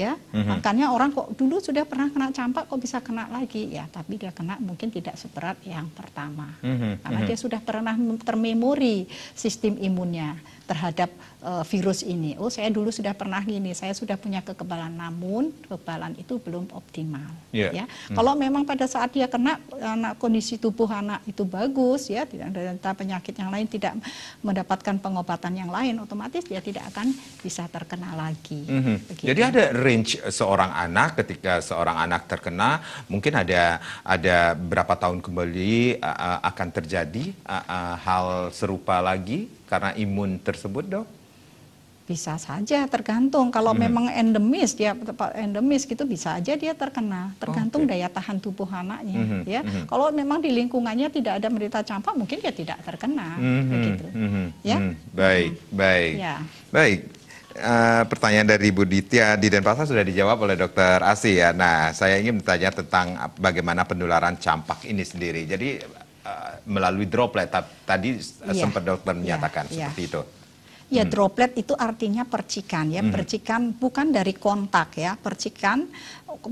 ya. Mm-hmm. Makanya orang kok dulu sudah pernah kena campak kok bisa kena lagi ya, tapi dia kena mungkin tidak seberat yang pertama. Mm-hmm. Karena mm-hmm. dia sudah pernah termemori sistem imunnya terhadap uh, virus ini. Oh, saya dulu sudah pernah gini, saya sudah punya kekebalan, namun kekebalan itu belum optimal. Yeah. Ya, hmm. kalau memang pada saat dia kena, anak kondisi tubuh anak itu bagus, ya, tidak ada penyakit yang lain, tidak mendapatkan pengobatan yang lain, otomatis dia tidak akan bisa terkena lagi. Mm -hmm. Jadi ada range seorang anak ketika seorang anak terkena, mungkin ada ada berapa tahun kembali uh, akan terjadi uh, uh, hal serupa lagi karena imun tersebut dok? Bisa saja tergantung kalau hmm. memang endemis dia endemis gitu bisa aja dia terkena tergantung okay. daya tahan tubuh anaknya hmm, hmm. ya. Hmm. Kalau memang di lingkungannya tidak ada menderita campak mungkin dia tidak terkena hmm. begitu. Hmm, hmm, hmm. Ya. Hmm. Baik, baik. Ya. Baik. Uh, pertanyaan dari Bu Ditya di Denpasar sudah dijawab oleh Dokter Asi ya. Nah, saya ingin bertanya tentang bagaimana penularan campak ini sendiri. Jadi Uh, melalui droplet. Tadi yeah. Uh, iya. sempat dokter iya. menyatakan yeah. seperti yeah. itu. Ya hmm. droplet itu artinya percikan ya, hmm. percikan bukan dari kontak ya, percikan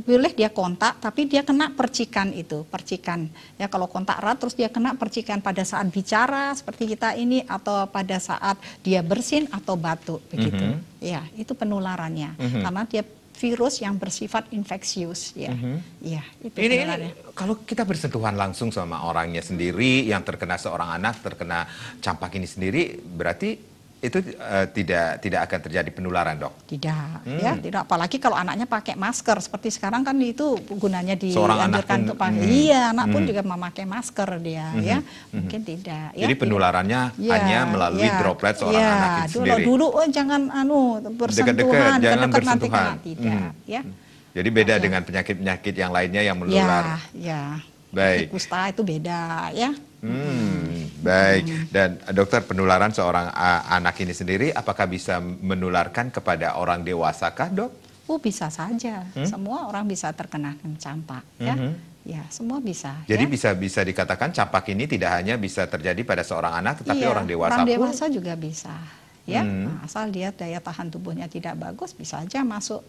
boleh dia kontak tapi dia kena percikan itu, percikan ya kalau kontak erat terus dia kena percikan pada saat bicara seperti kita ini atau pada saat dia bersin atau batuk begitu. Hmm. Ya itu penularannya hmm. karena dia virus yang bersifat infeksius ya. Mm -hmm. Ya, itu ini, ini kalau kita bersentuhan langsung sama orangnya sendiri yang terkena seorang anak terkena campak ini sendiri berarti itu uh, tidak tidak akan terjadi penularan dok tidak hmm. ya tidak apalagi kalau anaknya pakai masker seperti sekarang kan itu gunanya dianjurkan untuk pakai hmm. iya anak hmm. pun juga memakai masker dia hmm. ya hmm. mungkin tidak ya, jadi penularannya ya, hanya melalui ya, droplet seorang ya, anak itu dulu, sendiri dulu oh, jangan anu bersentuhan dekat-dekat jangan dekat bersentuhan nanti tidak hmm. ya hmm. jadi beda dengan penyakit-penyakit yang lainnya yang menular ya ya Baik. Kusta itu beda ya. Hmm, baik. Dan eh, dokter penularan seorang uh, anak ini sendiri apakah bisa menularkan kepada orang dewasa kah, Dok? Oh, bisa saja. Hmm? Semua orang bisa terkena campak, ya. -hmm. ya. Ya, semua bisa. Jadi ya? bisa bisa dikatakan campak ini tidak hanya bisa terjadi pada seorang anak, tetapi iya, orang dewasa orang dewasa juga bisa. Ya, hmm. nah, asal dia daya tahan tubuhnya tidak bagus, bisa aja masuk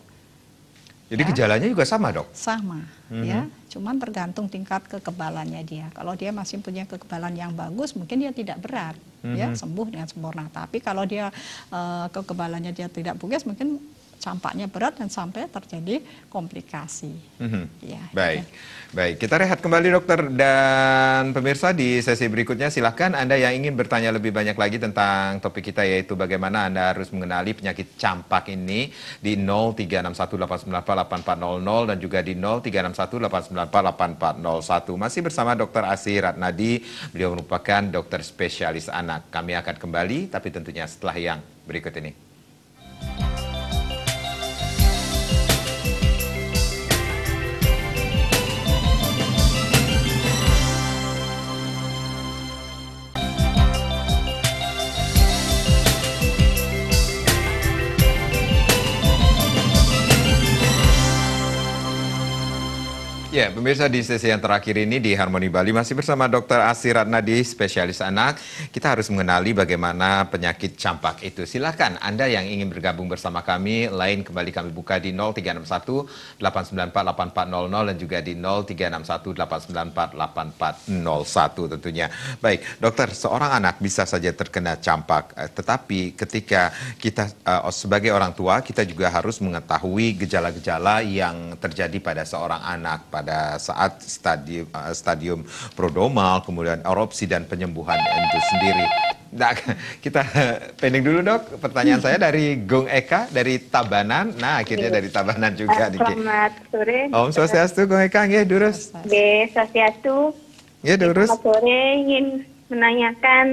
jadi ya. gejalanya juga sama dok? Sama, mm-hmm. ya. Cuman tergantung tingkat kekebalannya dia. Kalau dia masih punya kekebalan yang bagus, mungkin dia tidak berat, mm-hmm. ya hmm. sembuh dengan sempurna. Tapi kalau dia uh, kekebalannya dia tidak bagus, mungkin Campaknya berat dan sampai terjadi komplikasi. Mm-hmm. Ya, baik, ya. baik. Kita rehat kembali dokter dan pemirsa di sesi berikutnya silahkan Anda yang ingin bertanya lebih banyak lagi tentang topik kita yaitu bagaimana Anda harus mengenali penyakit campak ini di 0361898400 dan juga di 0361898401. Masih bersama Dokter Asi Ratnadi, beliau merupakan dokter spesialis anak. Kami akan kembali tapi tentunya setelah yang berikut ini. Ya, pemirsa di sesi yang terakhir ini di Harmoni Bali masih bersama Dr. Asih Ratnadi, spesialis anak. Kita harus mengenali bagaimana penyakit campak itu. Silakan Anda yang ingin bergabung bersama kami, lain kembali kami buka di 0361 894 8400 dan juga di 0361 894 8401 tentunya. Baik, dokter, seorang anak bisa saja terkena campak, eh, tetapi ketika kita eh, sebagai orang tua, kita juga harus mengetahui gejala-gejala yang terjadi pada seorang anak pada pada saat stadium eh, stadium prodomal, kemudian erupsi dan penyembuhan itu sendiri. Nah, kita pending dulu dok. Pertanyaan saya dari Gung Eka dari Tabanan. Nah akhirnya iya. dari Tabanan juga. Selamat sore. Om Swastiastu Gung Eka ya, durus. Oke, Swastiastu. Ya, durus. Selamat sore ingin menanyakan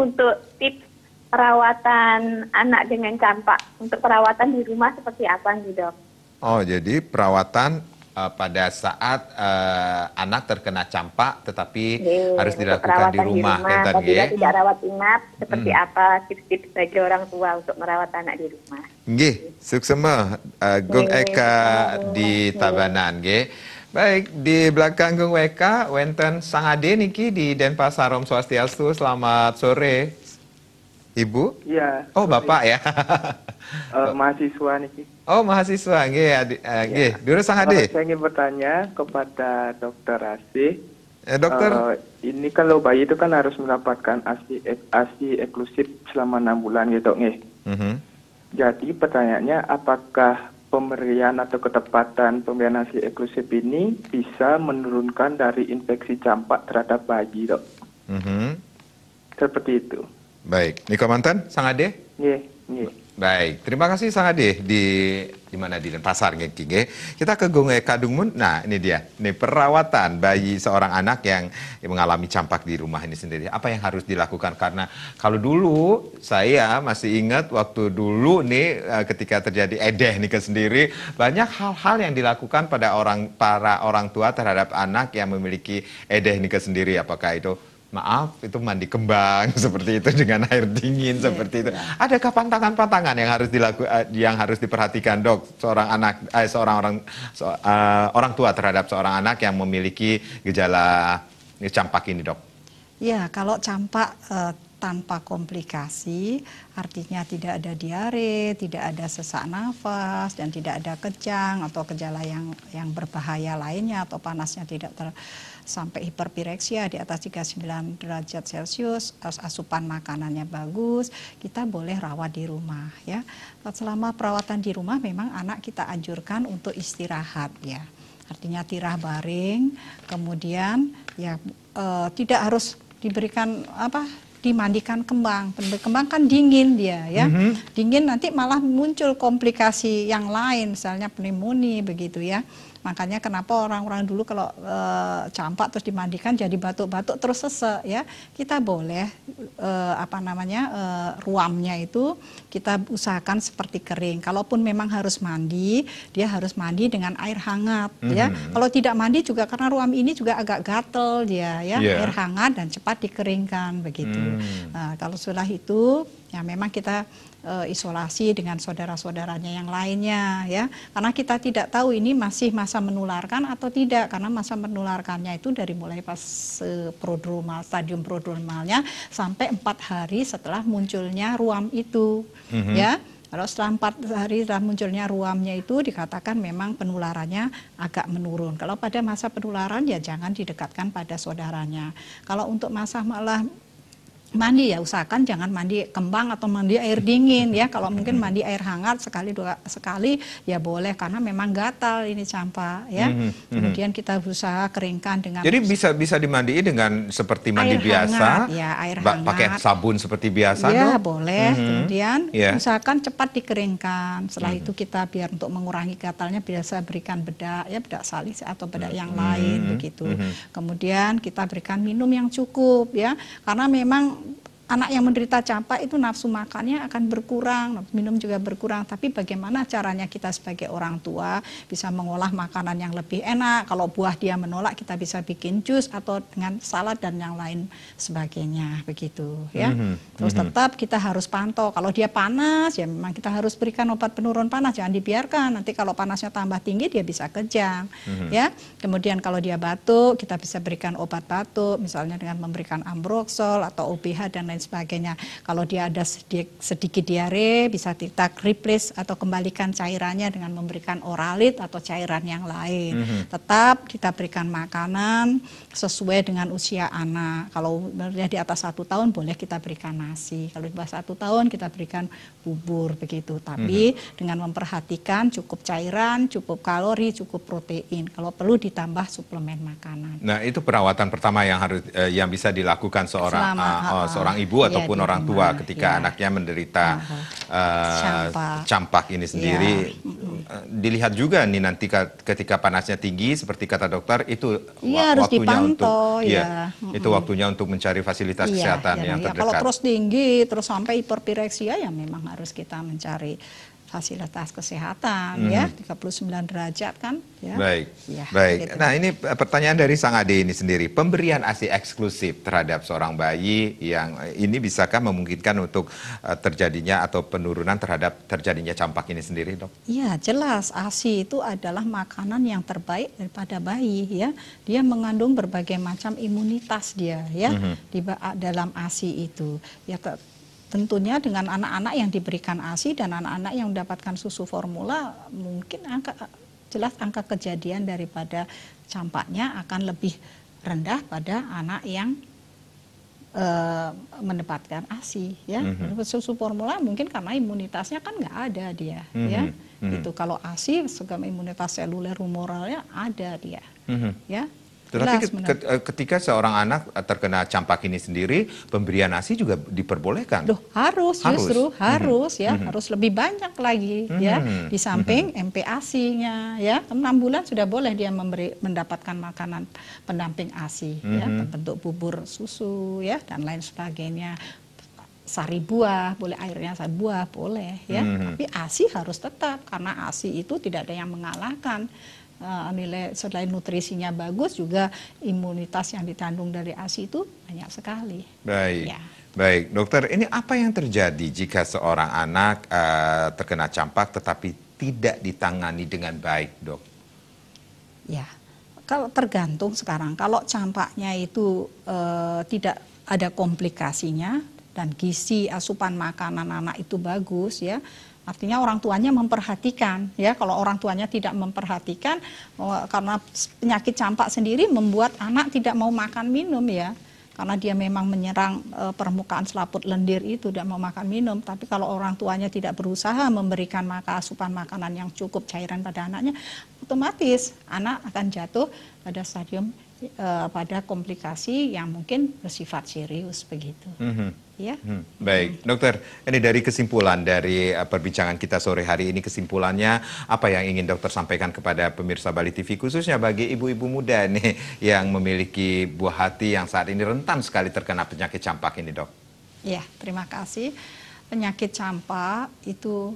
untuk tips perawatan anak dengan campak untuk perawatan di rumah seperti apa nih dok? Oh jadi perawatan uh, pada saat uh, anak terkena campak tetapi iya, harus dilakukan di rumah, di rumah tadi ya. tidak, rawat inap seperti mm. apa tips-tips bagi orang tua untuk merawat anak di rumah. Nggih, suksema uh, Gung iya, Eka di Tabanan nggih. Baik, di belakang Gung Eka, Wenten Sangade niki di Denpasar Om Swastiastu. Selamat sore. Ibu? Iya. Oh, Bapak ya. uh, mahasiswa niki. Oh, mahasiswa. Nggih, Adi. ya. Eh, ya. Sang Ade. Saya ingin bertanya kepada Dokter Asih. Eh, dokter, uh, ini kalau bayi itu kan harus mendapatkan ASI ASI eksklusif selama enam bulan gitu, nge. Mm -hmm. Jadi pertanyaannya, apakah pemberian atau ketepatan pemberian ASI eksklusif ini bisa menurunkan dari infeksi campak terhadap bayi, dok? Mm -hmm. Seperti itu. Baik, Niko Mantan, Sang Ade? Nge, nge. Baik, terima kasih sangat deh di di mana di pasar Ngeki Kita ke Gunung Kadungmun. Nah, ini dia. Ini perawatan bayi seorang anak yang mengalami campak di rumah ini sendiri. Apa yang harus dilakukan karena kalau dulu saya masih ingat waktu dulu nih eh, ketika terjadi edeh nih sendiri banyak hal-hal yang dilakukan pada orang para orang tua terhadap anak yang memiliki edeh nih sendiri apakah itu maaf itu mandi kembang seperti itu dengan air dingin iya, seperti itu. Ada iya. Adakah pantangan-pantangan yang harus dilaku eh, yang harus diperhatikan dok seorang anak eh, seorang orang so, uh, orang tua terhadap seorang anak yang memiliki gejala campak ini dok? Ya kalau campak uh, tanpa komplikasi, artinya tidak ada diare, tidak ada sesak nafas, dan tidak ada kejang atau gejala yang yang berbahaya lainnya atau panasnya tidak ter, sampai hiperpireksia di atas 39 derajat Celcius, asupan makanannya bagus, kita boleh rawat di rumah ya. Selama perawatan di rumah memang anak kita anjurkan untuk istirahat ya. Artinya tirah baring, kemudian ya e, tidak harus diberikan apa dimandikan kembang. Kembang kan dingin dia ya. Mm-hmm. Dingin nanti malah muncul komplikasi yang lain misalnya pneumonia begitu ya. Makanya kenapa orang-orang dulu kalau e, campak terus dimandikan jadi batuk-batuk terus sesek ya. Kita boleh e, apa namanya e, ruamnya itu kita usahakan seperti kering. Kalaupun memang harus mandi, dia harus mandi dengan air hangat mm -hmm. ya. Mhm. Kalau tidak mandi juga karena ruam ini juga agak gatel dia ya, yeah. air hangat dan cepat dikeringkan begitu. Mm. Nah, kalau sudah itu Ya memang kita e, isolasi dengan saudara-saudaranya yang lainnya ya. Karena kita tidak tahu ini masih masa menularkan atau tidak karena masa menularkannya itu dari mulai pas e, prodromal stadium prodromalnya sampai empat hari setelah munculnya ruam itu mm -hmm. ya. Kalau setelah empat hari setelah munculnya ruamnya itu dikatakan memang penularannya agak menurun. Kalau pada masa penularan ya jangan didekatkan pada saudaranya. Kalau untuk masa malah mandi ya usahakan jangan mandi kembang atau mandi air dingin ya kalau mungkin mandi air hangat sekali dua sekali ya boleh karena memang gatal ini sampah ya mhm, mhm. kemudian kita berusaha keringkan dengan jadi bisa bisa dimandi dengan seperti mandi air biasa hangat, ya air hangat pakai sabun seperti biasa ya dong. boleh mhm, kemudian yeah. usahakan cepat dikeringkan setelah itu kita biar untuk mengurangi gatalnya biasa berikan bedak ya bedak salis atau bedak yang lain begitu kemudian kita berikan minum yang cukup ya karena memang anak yang menderita campak itu nafsu makannya akan berkurang, minum juga berkurang. Tapi bagaimana caranya kita sebagai orang tua bisa mengolah makanan yang lebih enak. Kalau buah dia menolak, kita bisa bikin jus atau dengan salad dan yang lain sebagainya, begitu ya. Mm -hmm. Terus mhm. tetap kita harus pantau. Kalau dia panas, ya memang kita harus berikan obat penurun panas, jangan dibiarkan. Nanti kalau panasnya tambah tinggi, dia bisa kejang, mm -hmm. ya. Kemudian kalau dia batuk, kita bisa berikan obat batuk, misalnya dengan memberikan ambroxol atau OPH dan lain lain sebagainya. Kalau dia ada sedikit, diare bisa kita replace atau kembalikan cairannya dengan memberikan oralit atau cairan yang lain. Mm -hmm. Tetap kita berikan makanan sesuai dengan usia anak. Kalau dia di atas satu tahun boleh kita berikan nasi. Kalau di bawah satu tahun kita berikan bubur begitu. Tapi mm -hmm. dengan memperhatikan cukup cairan, cukup kalori, cukup protein. Kalau perlu ditambah suplemen makanan. Nah itu perawatan pertama yang harus eh, yang bisa dilakukan seorang Selama, uh, ah, uh, oh, ah, ah. seorang ibu ibu ya, ataupun orang tua ketika ya. anaknya menderita uh, campak. campak ini sendiri ya. dilihat juga nih nanti ketika panasnya tinggi seperti kata dokter itu ya, waktunya harus dipantau, untuk ya, ya itu waktunya untuk mencari fasilitas ya, kesehatan ya, yang ya. terdekat. Kalau terus tinggi terus sampai hiperpireksia ya memang harus kita mencari fasilitas kesehatan ya. hmm. ya 39 derajat kan ya. Baik. Ya, Baik. Gitu. Nah, ini eh, pertanyaan dari Sang Ade ini sendiri. Pemberian ASI eksklusif terhadap seorang bayi yang eh, ini bisakah memungkinkan untuk eh, terjadinya atau penurunan terhadap terjadinya campak ini sendiri, Dok? Iya, jelas. ASI itu adalah makanan yang terbaik daripada bayi ya. Dia mengandung berbagai macam imunitas dia ya -hmm. di dalam ASI itu. Ya tentunya dengan anak-anak yang diberikan ASI dan anak-anak yang mendapatkan susu formula mungkin angka jelas angka kejadian daripada campaknya akan lebih rendah pada anak yang e, mendapatkan ASI ya. Mm-hmm. Susu formula mungkin karena imunitasnya kan nggak ada dia mm-hmm. ya. Mm-hmm. Itu kalau ASI segala imunitas seluler humoralnya ada dia. Mm-hmm. Ya. Tetapi Jelas, ketika seorang anak terkena campak ini sendiri, pemberian ASI juga diperbolehkan. Duh, harus, harus. justru mhm. harus mm -hmm. ya, mm -hmm. harus lebih banyak lagi mm -hmm. ya. Mhm. Di mhm. samping mm -hmm. MPASI-nya ya, 6 bulan sudah boleh dia memberi mendapatkan makanan pendamping ASI mm -hmm. ya, bentuk bubur susu ya dan lain sebagainya sari buah, boleh airnya sari buah, boleh ya. Mm -hmm. Tapi ASI harus tetap karena ASI itu tidak ada yang mengalahkan uh, nilai selain nutrisinya bagus juga imunitas yang ditandung dari ASI itu banyak sekali. Baik. Ya. Baik, dokter, ini apa yang terjadi jika seorang anak uh, terkena campak tetapi tidak ditangani dengan baik, dok? Ya, kalau tergantung sekarang. Kalau campaknya itu uh, tidak ada komplikasinya dan gizi asupan makanan anak itu bagus ya, Artinya orang tuanya memperhatikan ya kalau orang tuanya tidak memperhatikan oh, karena penyakit campak sendiri membuat anak tidak mau makan minum ya karena dia memang menyerang e, permukaan selaput lendir itu dan mau makan minum. Tapi kalau orang tuanya tidak berusaha memberikan maka asupan makanan yang cukup cairan pada anaknya, otomatis anak akan jatuh pada stadium e, pada komplikasi yang mungkin bersifat serius begitu. Mm -hmm. Ya. Hmm, baik, dokter. Ini dari kesimpulan dari eh, perbincangan kita sore hari ini kesimpulannya apa yang ingin dokter sampaikan kepada pemirsa Bali TV khususnya bagi ibu-ibu muda nih yang memiliki buah hati yang saat ini rentan sekali terkena penyakit campak ini, dok. Ya, terima kasih. Penyakit campak itu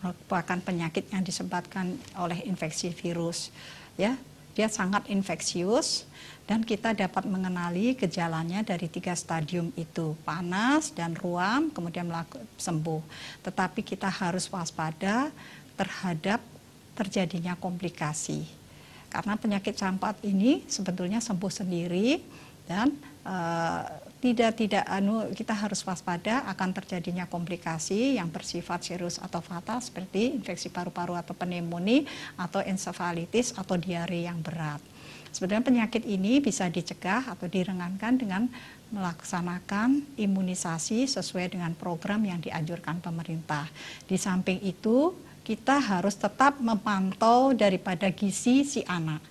merupakan penyakit yang disebabkan oleh infeksi virus. Ya, dia sangat infeksius dan kita dapat mengenali gejalanya dari tiga stadium itu panas dan ruam kemudian sembuh tetapi kita harus waspada terhadap terjadinya komplikasi karena penyakit campak ini sebetulnya sembuh sendiri dan e, tidak tidak anu kita harus waspada akan terjadinya komplikasi yang bersifat serius atau fatal seperti infeksi paru-paru atau pneumonia atau ensefalitis atau diare yang berat. Sebenarnya penyakit ini bisa dicegah atau direngankan dengan melaksanakan imunisasi sesuai dengan program yang dianjurkan pemerintah. Di samping itu, kita harus tetap memantau daripada gizi si anak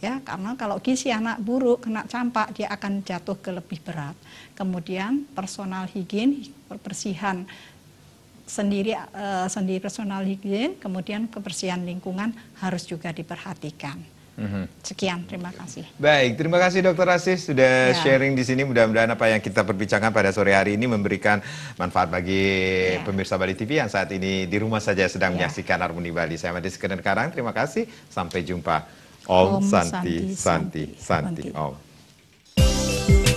ya karena kalau gizi anak buruk kena campak dia akan jatuh ke lebih berat kemudian personal higien kebersihan sendiri eh, sendiri personal higien kemudian kebersihan lingkungan harus juga diperhatikan Mm-hmm. Sekian, terima kasih. Baik, terima kasih Dokter Asis sudah ya. sharing di sini. Mudah-mudahan apa yang kita perbincangkan pada sore hari ini memberikan manfaat bagi ya. pemirsa Bali TV yang saat ini di rumah saja sedang ya. menyaksikan Harmoni Bali. Saya Madis Kenan Karang, terima kasih. Sampai jumpa. Om, Om Santi, Santi, Santi, Santi, Santi. Om.